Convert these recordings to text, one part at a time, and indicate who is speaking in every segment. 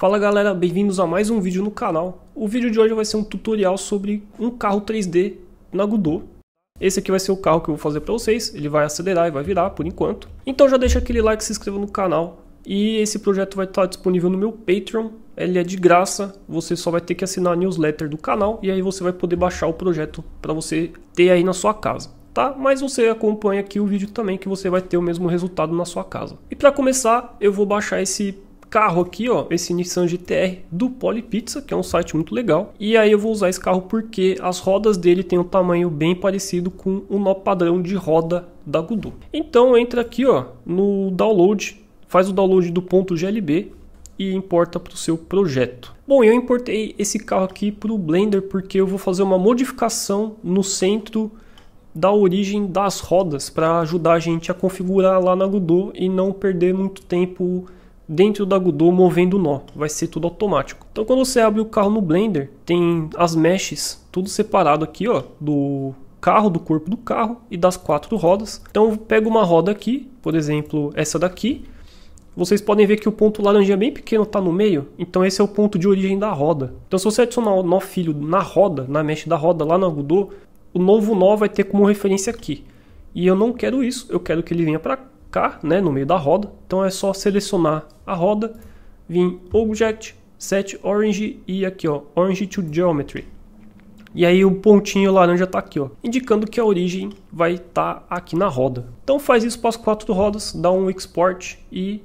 Speaker 1: Fala galera, bem-vindos a mais um vídeo no canal. O vídeo de hoje vai ser um tutorial sobre um carro 3D na Godot. Esse aqui vai ser o carro que eu vou fazer para vocês, ele vai acelerar e vai virar por enquanto. Então já deixa aquele like, se inscreva no canal e esse projeto vai estar disponível no meu Patreon, ele é de graça, você só vai ter que assinar a newsletter do canal e aí você vai poder baixar o projeto para você ter aí na sua casa tá? Mas você acompanha aqui o vídeo também que você vai ter o mesmo resultado na sua casa. E para começar, eu vou baixar esse carro aqui, ó, esse Nissan GTR do Poly Pizza que é um site muito legal. E aí eu vou usar esse carro porque as rodas dele tem um tamanho bem parecido com o nó padrão de roda da Godot Então entra aqui, ó, no download, faz o download do ponto .glb e importa para o seu projeto. Bom, eu importei esse carro aqui para o Blender porque eu vou fazer uma modificação no centro da origem das rodas para ajudar a gente a configurar lá na Godot e não perder muito tempo dentro da agudô movendo o nó, vai ser tudo automático. Então quando você abre o carro no Blender, tem as meshes tudo separado aqui, ó, do carro, do corpo do carro e das quatro rodas. Então eu pego uma roda aqui, por exemplo, essa daqui. Vocês podem ver que o ponto laranja bem pequeno está no meio, então esse é o ponto de origem da roda. Então se você adicionar o nó filho na roda, na mesh da roda lá na agudô, o novo nó vai ter como referência aqui. E eu não quero isso, eu quero que ele venha para cá, né, no meio da roda. Então é só selecionar a roda, vir Object, Set Orange e aqui, ó, Orange to Geometry. E aí o pontinho laranja está aqui, ó, indicando que a origem vai estar tá aqui na roda. Então faz isso para as quatro rodas, dá um export e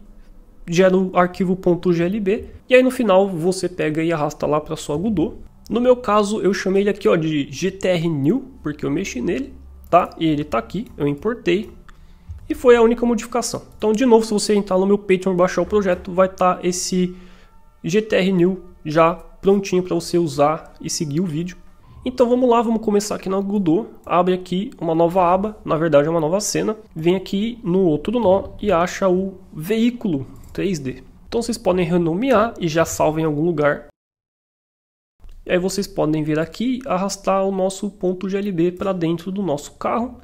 Speaker 1: gera o um arquivo .glb. E aí no final você pega e arrasta lá para sua Godot. No meu caso eu chamei ele aqui ó, de GTR New, porque eu mexi nele, tá? E ele está aqui, eu importei. E foi a única modificação. Então, de novo, se você entrar no meu Patreon e baixar o projeto, vai estar tá esse GTR New já prontinho para você usar e seguir o vídeo. Então vamos lá, vamos começar aqui na Godot, abre aqui uma nova aba, na verdade é uma nova cena, vem aqui no outro nó e acha o veículo 3D. Então vocês podem renomear e já salva em algum lugar. E aí vocês podem vir aqui e arrastar o nosso ponto GLB para dentro do nosso carro.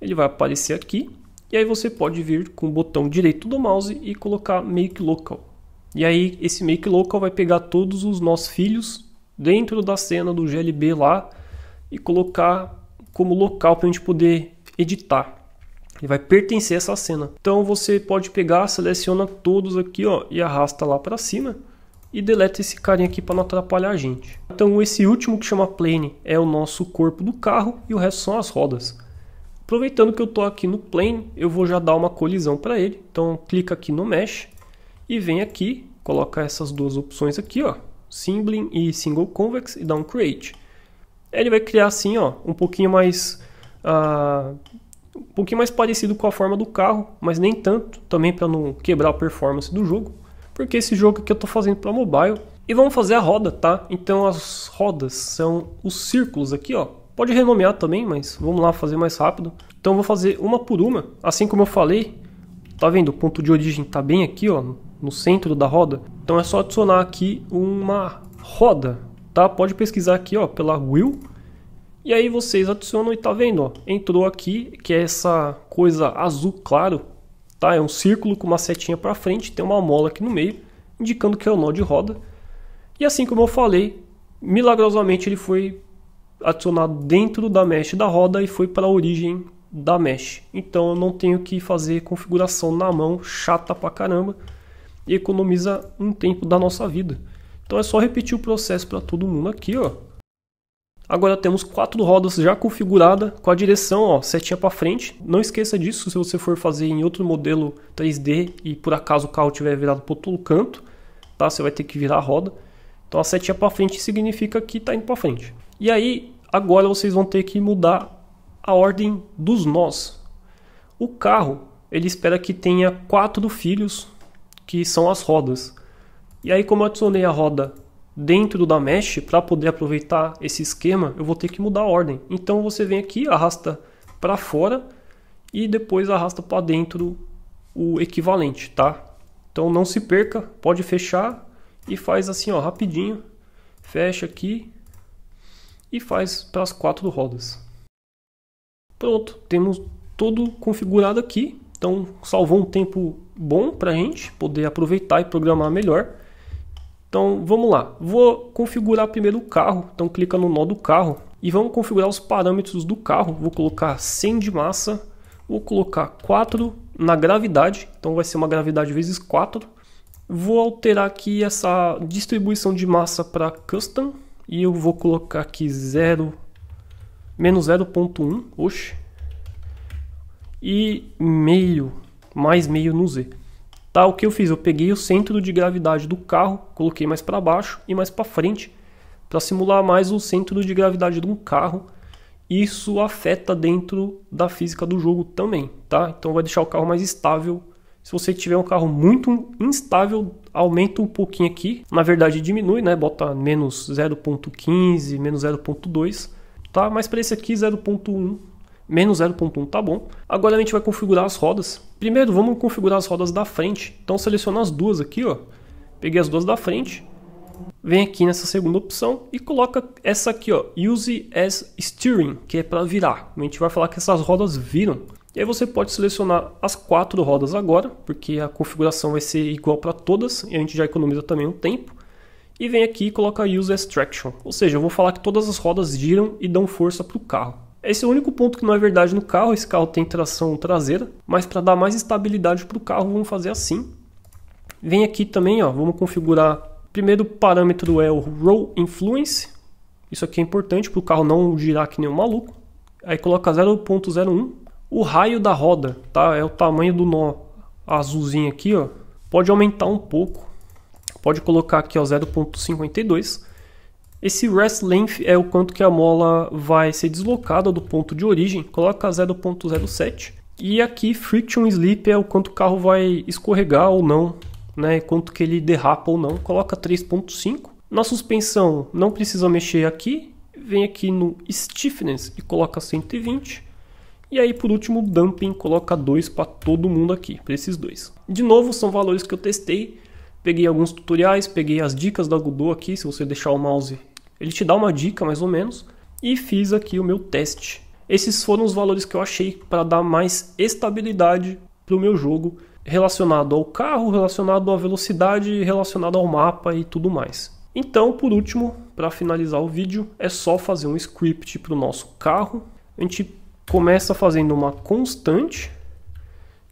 Speaker 1: Ele vai aparecer aqui. E aí você pode vir com o botão direito do mouse e colocar make local. E aí esse make local vai pegar todos os nossos filhos dentro da cena do GLB lá e colocar como local para a gente poder editar. Ele vai pertencer a essa cena. Então você pode pegar, seleciona todos aqui ó, e arrasta lá para cima e deleta esse carinha aqui para não atrapalhar a gente. Então esse último que chama plane é o nosso corpo do carro e o resto são as rodas. Aproveitando que eu estou aqui no plane, eu vou já dar uma colisão para ele. Então clica aqui no mesh e vem aqui, coloca essas duas opções aqui, ó, Sibling e Single Convex e dá um create. Ele vai criar assim, ó, um pouquinho mais uh, um pouquinho mais parecido com a forma do carro, mas nem tanto, também para não quebrar a performance do jogo, porque esse jogo aqui eu estou fazendo para mobile. E vamos fazer a roda, tá? Então as rodas são os círculos aqui, ó, Pode renomear também, mas vamos lá fazer mais rápido. Então eu vou fazer uma por uma, assim como eu falei. Tá vendo? O ponto de origem tá bem aqui, ó, no centro da roda. Então é só adicionar aqui uma roda, tá? Pode pesquisar aqui, ó, pela wheel. E aí vocês adicionam e tá vendo, ó, entrou aqui, que é essa coisa azul claro, tá? É um círculo com uma setinha para frente, tem uma mola aqui no meio, indicando que é o nó de roda. E assim como eu falei, milagrosamente ele foi adicionado dentro da mesh da roda e foi para a origem da mesh. Então eu não tenho que fazer configuração na mão, chata pra caramba, e economiza um tempo da nossa vida. Então é só repetir o processo para todo mundo aqui, ó. Agora temos quatro rodas já configurada com a direção ó, setinha para frente. Não esqueça disso se você for fazer em outro modelo 3D e por acaso o carro tiver virado para todo canto, tá? Você vai ter que virar a roda. Então a setinha para frente significa que está indo para frente. E aí, agora vocês vão ter que mudar a ordem dos nós. O carro, ele espera que tenha quatro filhos, que são as rodas. E aí, como eu adicionei a roda dentro da mesh, para poder aproveitar esse esquema, eu vou ter que mudar a ordem. Então você vem aqui, arrasta para fora e depois arrasta para dentro o equivalente, tá? Então não se perca, pode fechar e faz assim, ó, rapidinho. Fecha aqui e faz para as quatro rodas. Pronto, temos tudo configurado aqui. Então, salvou um tempo bom para a gente poder aproveitar e programar melhor. Então, vamos lá. Vou configurar primeiro o carro. Então, clica no nó do carro e vamos configurar os parâmetros do carro. Vou colocar 100 de massa, vou colocar 4 na gravidade. Então, vai ser uma gravidade vezes 4 Vou alterar aqui essa distribuição de massa para custom e eu vou colocar aqui 0 menos 0.1, oxe, e meio, mais meio no Z. Tá, o que eu fiz? Eu peguei o centro de gravidade do carro, coloquei mais para baixo e mais para frente, para simular mais o centro de gravidade de um carro. Isso afeta dentro da física do jogo também, tá? Então vai deixar o carro mais estável se você tiver um carro muito instável, aumenta um pouquinho aqui. Na verdade, diminui, né? Bota menos 0.15, menos 0.2, tá? Mas para esse aqui, 0.1, menos 0.1 tá bom. Agora a gente vai configurar as rodas. Primeiro, vamos configurar as rodas da frente. Então, seleciona as duas aqui, ó. Peguei as duas da frente. Vem aqui nessa segunda opção e coloca essa aqui, ó. Use as steering, que é para virar. A gente vai falar que essas rodas viram. E aí você pode selecionar as quatro rodas agora, porque a configuração vai ser igual para todas e a gente já economiza também um tempo. E vem aqui e coloca Use Extraction, ou seja, eu vou falar que todas as rodas giram e dão força para o carro. Esse é o único ponto que não é verdade no carro, esse carro tem tração traseira, mas para dar mais estabilidade para o carro vamos fazer assim. Vem aqui também, ó, vamos configurar, primeiro parâmetro é o Roll Influence, isso aqui é importante para o carro não girar que nem um maluco. Aí coloca 0.01, o raio da roda, tá? É o tamanho do nó azulzinho aqui, ó. Pode aumentar um pouco. Pode colocar aqui, ó, 0.52. Esse rest length é o quanto que a mola vai ser deslocada do ponto de origem. Coloca 0.07. E aqui friction slip é o quanto o carro vai escorregar ou não, né? Quanto que ele derrapa ou não. Coloca 3.5. Na suspensão não precisa mexer aqui. Vem aqui no stiffness e coloca 120. E aí, por último, o dumping coloca dois para todo mundo aqui, para esses dois. De novo, são valores que eu testei. Peguei alguns tutoriais, peguei as dicas da Godot aqui. Se você deixar o mouse, ele te dá uma dica mais ou menos. E fiz aqui o meu teste. Esses foram os valores que eu achei para dar mais estabilidade para o meu jogo, relacionado ao carro, relacionado à velocidade, relacionado ao mapa e tudo mais. Então, por último, para finalizar o vídeo, é só fazer um script para o nosso carro. A gente começa fazendo uma constante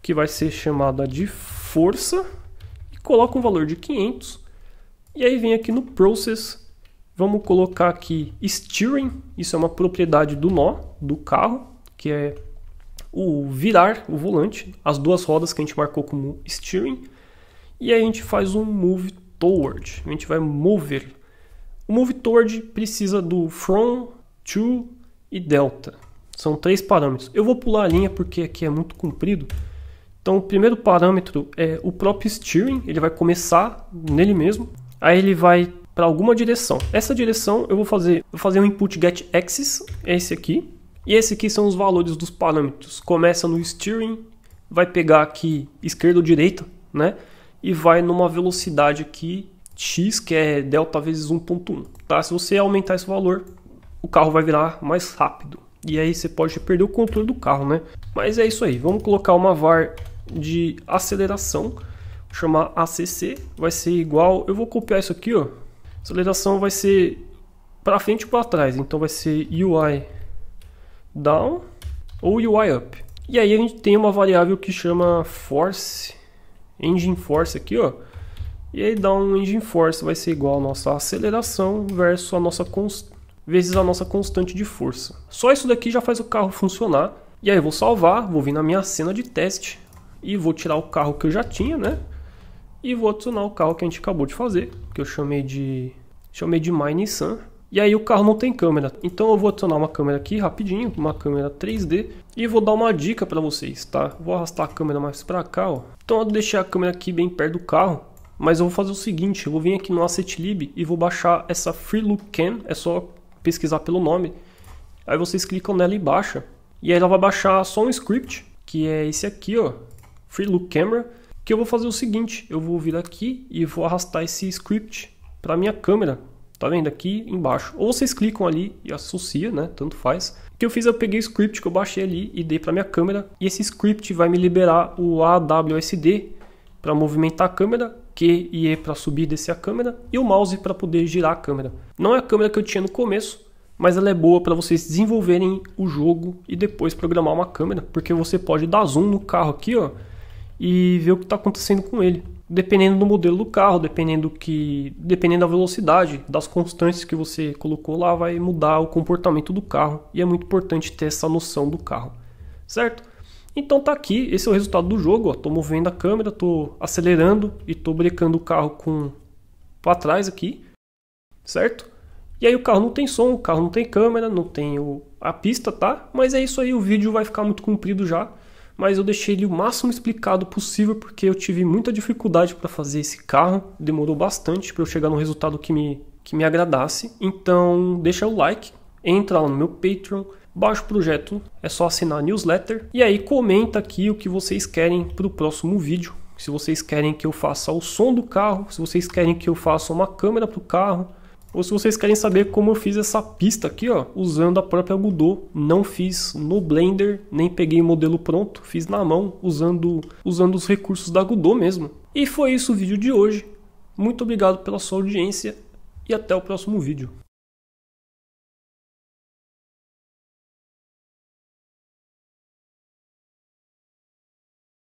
Speaker 1: que vai ser chamada de força e coloca um valor de 500 e aí vem aqui no process vamos colocar aqui steering isso é uma propriedade do nó do carro que é o virar o volante as duas rodas que a gente marcou como steering e aí a gente faz um move toward a gente vai mover o move toward precisa do from to e delta são três parâmetros. Eu vou pular a linha porque aqui é muito comprido. Então o primeiro parâmetro é o próprio steering, ele vai começar nele mesmo, aí ele vai para alguma direção. Essa direção eu vou fazer, vou fazer um input get axis, é esse aqui. E esse aqui são os valores dos parâmetros. Começa no steering, vai pegar aqui esquerda ou direita, né? E vai numa velocidade aqui x, que é delta vezes 1.1, tá? Se você aumentar esse valor, o carro vai virar mais rápido. E aí você pode perder o controle do carro, né? Mas é isso aí. Vamos colocar uma VAR de aceleração. chamar ACC. Vai ser igual... Eu vou copiar isso aqui, ó. Aceleração vai ser para frente e para trás. Então vai ser UI down ou UI up. E aí a gente tem uma variável que chama force, engine force aqui, ó. E aí dá um engine force, vai ser igual a nossa aceleração versus a nossa constante vezes a nossa constante de força. Só isso daqui já faz o carro funcionar. E aí eu vou salvar, vou vir na minha cena de teste e vou tirar o carro que eu já tinha, né? E vou adicionar o carro que a gente acabou de fazer, que eu chamei de chamei de My Nissan. E aí o carro não tem câmera. Então eu vou adicionar uma câmera aqui rapidinho, uma câmera 3D e vou dar uma dica para vocês, tá? Vou arrastar a câmera mais para cá, ó. Então eu deixei a câmera aqui bem perto do carro, mas eu vou fazer o seguinte, eu vou vir aqui no Asset Lib e vou baixar essa Free Look Cam, é só pesquisar pelo nome. Aí vocês clicam nela e baixa. E aí ela vai baixar só um script, que é esse aqui, ó, Free Look Camera, que eu vou fazer o seguinte, eu vou vir aqui e vou arrastar esse script para minha câmera, tá vendo aqui embaixo. Ou vocês clicam ali e associa, né, tanto faz. O que eu fiz, eu peguei o script que eu baixei ali e dei para minha câmera, e esse script vai me liberar o AWSD para movimentar a câmera Q e E para subir e descer a câmera e o mouse para poder girar a câmera. Não é a câmera que eu tinha no começo, mas ela é boa para vocês desenvolverem o jogo e depois programar uma câmera, porque você pode dar zoom no carro aqui, ó, e ver o que está acontecendo com ele. Dependendo do modelo do carro, dependendo que, dependendo da velocidade, das constantes que você colocou lá, vai mudar o comportamento do carro e é muito importante ter essa noção do carro, certo? Então tá aqui, esse é o resultado do jogo, ó, tô movendo a câmera, tô acelerando e tô brecando o carro com para trás aqui, certo? E aí o carro não tem som, o carro não tem câmera, não tem o... a pista, tá? Mas é isso aí, o vídeo vai ficar muito comprido já, mas eu deixei ele o máximo explicado possível porque eu tive muita dificuldade para fazer esse carro, demorou bastante para eu chegar no resultado que me que me agradasse. Então, deixa o like, entra lá no meu Patreon, Baixa o projeto, é só assinar a newsletter. E aí comenta aqui o que vocês querem para o próximo vídeo. Se vocês querem que eu faça o som do carro, se vocês querem que eu faça uma câmera para o carro, ou se vocês querem saber como eu fiz essa pista aqui, ó, usando a própria Godot, não fiz no Blender, nem peguei o modelo pronto, fiz na mão, usando, usando os recursos da Godot mesmo. E foi isso o vídeo de hoje. Muito obrigado pela sua audiência e até o próximo vídeo.